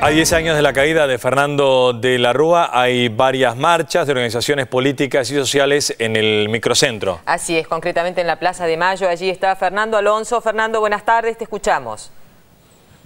A 10 años de la caída de Fernando de la Rúa hay varias marchas de organizaciones políticas y sociales en el microcentro. Así es, concretamente en la Plaza de Mayo. Allí está Fernando Alonso. Fernando, buenas tardes, te escuchamos.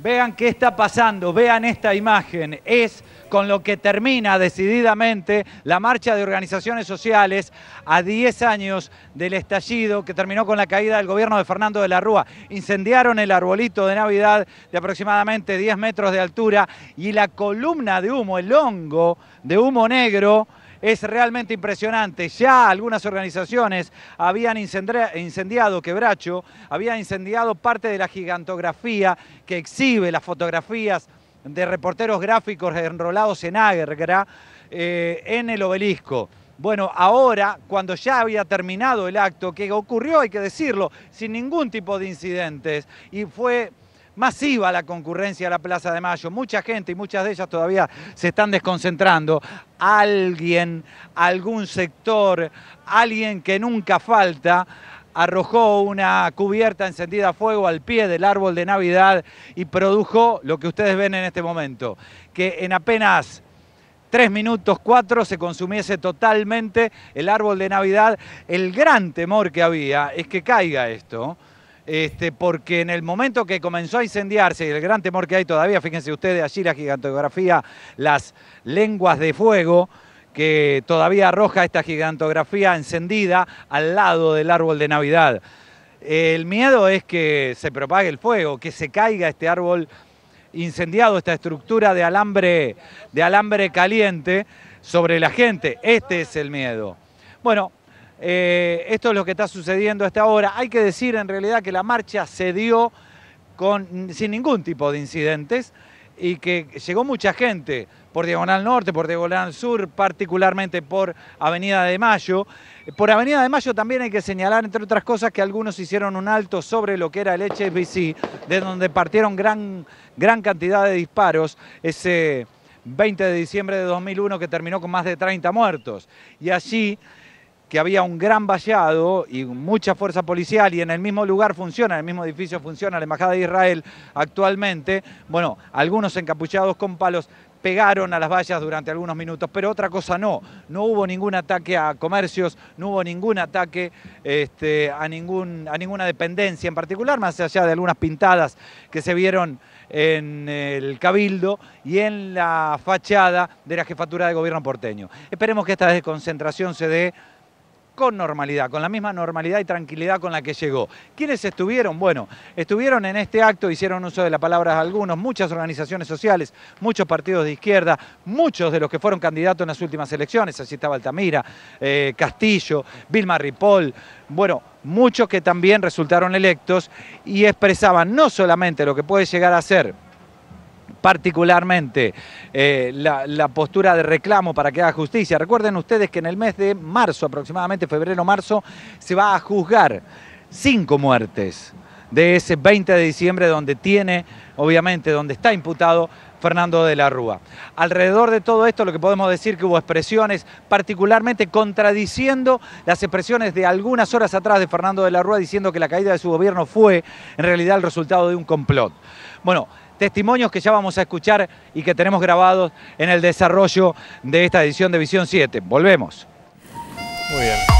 Vean qué está pasando, vean esta imagen. Es con lo que termina decididamente la marcha de organizaciones sociales a 10 años del estallido que terminó con la caída del gobierno de Fernando de la Rúa. Incendiaron el arbolito de Navidad de aproximadamente 10 metros de altura y la columna de humo, el hongo de humo negro es realmente impresionante. Ya algunas organizaciones habían incendiado Quebracho, había incendiado parte de la gigantografía que exhibe las fotografías de reporteros gráficos enrolados en Águerra eh, en el obelisco. Bueno, ahora, cuando ya había terminado el acto, que ocurrió, hay que decirlo, sin ningún tipo de incidentes, y fue masiva la concurrencia a la Plaza de Mayo. Mucha gente y muchas de ellas todavía se están desconcentrando. Alguien, algún sector, alguien que nunca falta, arrojó una cubierta encendida a fuego al pie del árbol de Navidad y produjo lo que ustedes ven en este momento, que en apenas tres minutos, cuatro, se consumiese totalmente el árbol de Navidad. El gran temor que había es que caiga esto. Este, porque en el momento que comenzó a incendiarse, y el gran temor que hay todavía, fíjense ustedes allí la gigantografía, las lenguas de fuego, que todavía arroja esta gigantografía encendida al lado del árbol de Navidad. El miedo es que se propague el fuego, que se caiga este árbol incendiado, esta estructura de alambre, de alambre caliente sobre la gente. Este es el miedo. Bueno, eh, esto es lo que está sucediendo hasta ahora. Hay que decir en realidad que la marcha se dio con, sin ningún tipo de incidentes y que llegó mucha gente por Diagonal Norte, por Diagonal Sur, particularmente por Avenida de Mayo. Por Avenida de Mayo también hay que señalar, entre otras cosas, que algunos hicieron un alto sobre lo que era el HBC, de donde partieron gran, gran cantidad de disparos ese 20 de diciembre de 2001 que terminó con más de 30 muertos. Y allí que había un gran vallado y mucha fuerza policial y en el mismo lugar funciona, en el mismo edificio funciona la Embajada de Israel actualmente, bueno, algunos encapuchados con palos pegaron a las vallas durante algunos minutos, pero otra cosa no, no hubo ningún ataque a comercios, no hubo ningún ataque este, a, ningún, a ninguna dependencia en particular, más allá de algunas pintadas que se vieron en el Cabildo y en la fachada de la jefatura de gobierno porteño. Esperemos que esta desconcentración se dé con normalidad, con la misma normalidad y tranquilidad con la que llegó. ¿Quiénes estuvieron? Bueno, estuvieron en este acto, hicieron uso de la palabra algunos, muchas organizaciones sociales, muchos partidos de izquierda, muchos de los que fueron candidatos en las últimas elecciones, así estaba Altamira, eh, Castillo, Vilma Ripoll, bueno, muchos que también resultaron electos y expresaban no solamente lo que puede llegar a ser particularmente eh, la, postura de reclamo para que haga justicia. Recuerden ustedes que en el mes de marzo, aproximadamente febrero-marzo, se va a juzgar cinco muertes de ese 20 de diciembre donde tiene, obviamente, donde está imputado Fernando de la Rúa. Alrededor de todo esto lo que podemos decir que hubo expresiones, particularmente contradiciendo las expresiones de algunas horas atrás de Fernando de la Rúa diciendo que la caída de su gobierno fue en realidad el resultado de un complot. Bueno, testimonios que ya vamos a escuchar y que tenemos grabados en el desarrollo de esta edición de Visión 7. Volvemos. Muy bien.